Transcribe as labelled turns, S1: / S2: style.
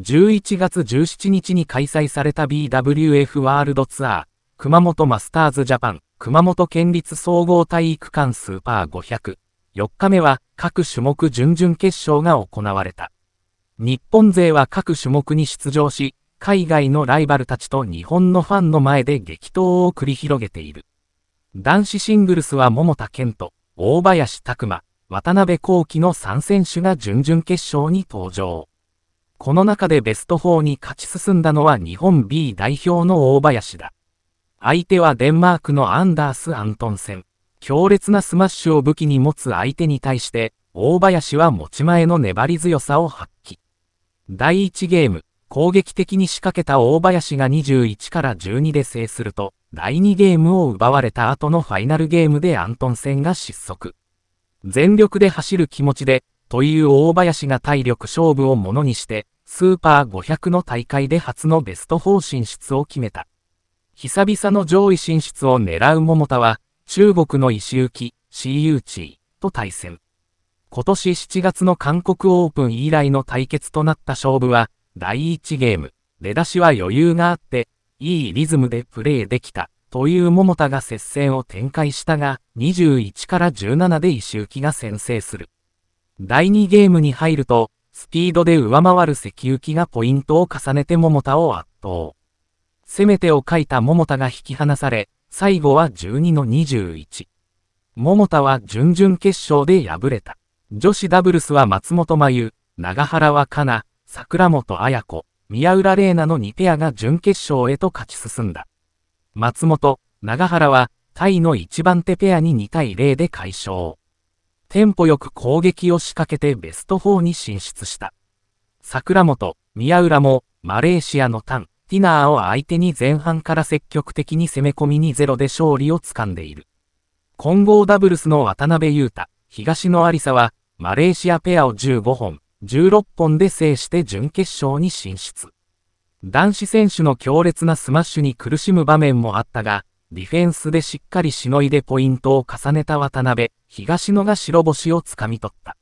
S1: 11月17日に開催された BWF ワールドツアー、熊本マスターズジャパン、熊本県立総合体育館スーパー500。4日目は各種目準々決勝が行われた。日本勢は各種目に出場し、海外のライバルたちと日本のファンの前で激闘を繰り広げている。男子シングルスは桃田健人、大林拓馬、渡辺幸輝の3選手が準々決勝に登場。この中でベスト4に勝ち進んだのは日本 B 代表の大林だ。相手はデンマークのアンダース・アントンセン。強烈なスマッシュを武器に持つ相手に対して、大林は持ち前の粘り強さを発揮。第1ゲーム、攻撃的に仕掛けた大林が21から12で制すると、第2ゲームを奪われた後のファイナルゲームでアントンセンが失速。全力で走る気持ちで、という大林が体力勝負をものにして、スーパー500の大会で初のベスト4進出を決めた。久々の上位進出を狙う桃田は、中国の石行、シーチーと対戦。今年7月の韓国オープン以来の対決となった勝負は、第1ゲーム、出だしは余裕があって、いいリズムでプレーできた、という桃田が接戦を展開したが、21から17で石行が先制する。第2ゲームに入ると、スピードで上回る石行がポイントを重ねて桃田を圧倒。攻め手を書いた桃田が引き離され、最後は12の21。桃田は準々決勝で敗れた。女子ダブルスは松本真由、長原はかな、桜本彩子、宮浦玲奈の2ペアが準決勝へと勝ち進んだ。松本、長原は、タイの1番手ペアに2対0で解消。テンポよく攻撃を仕掛けてベスト4に進出した。桜本、宮浦も、マレーシアのタン、ティナーを相手に前半から積極的に攻め込みにゼロで勝利をつかんでいる。混合ダブルスの渡辺優太、東野有沙は、マレーシアペアを15本、16本で制して準決勝に進出。男子選手の強烈なスマッシュに苦しむ場面もあったが、ディフェンスでしっかりしのいでポイントを重ねた渡辺、東野が白星をつかみ取った。